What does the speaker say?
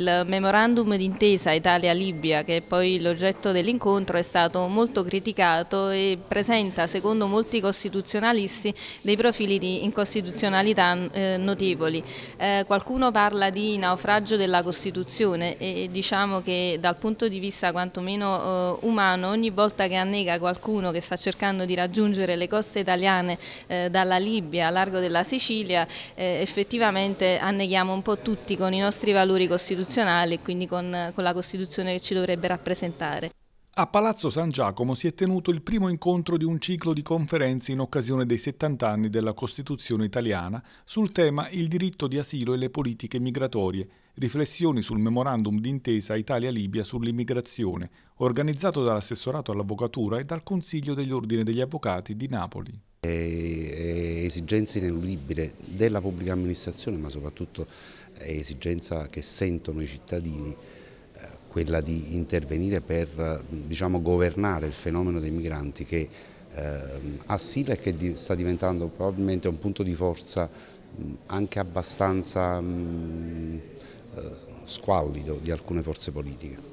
Il memorandum d'intesa Italia-Libia, che è poi l'oggetto dell'incontro, è stato molto criticato e presenta, secondo molti costituzionalisti, dei profili di incostituzionalità eh, notevoli. Eh, qualcuno parla di naufragio della Costituzione e diciamo che dal punto di vista quantomeno eh, umano, ogni volta che annega qualcuno che sta cercando di raggiungere le coste italiane eh, dalla Libia a largo della Sicilia, eh, effettivamente anneghiamo un po' tutti con i nostri valori costituzionali costituzionale e quindi con, con la Costituzione che ci dovrebbe rappresentare. A Palazzo San Giacomo si è tenuto il primo incontro di un ciclo di conferenze in occasione dei 70 anni della Costituzione italiana sul tema Il diritto di asilo e le politiche migratorie, riflessioni sul memorandum d'intesa Italia-Libia sull'immigrazione, organizzato dall'assessorato all'avvocatura e dal Consiglio degli Ordini degli Avvocati di Napoli. È esigenza ineludibile della pubblica amministrazione ma soprattutto è eh, esigenza che sentono i cittadini eh, quella di intervenire per diciamo, governare il fenomeno dei migranti che eh, assila e che sta diventando probabilmente un punto di forza anche abbastanza mh, eh, squallido di alcune forze politiche.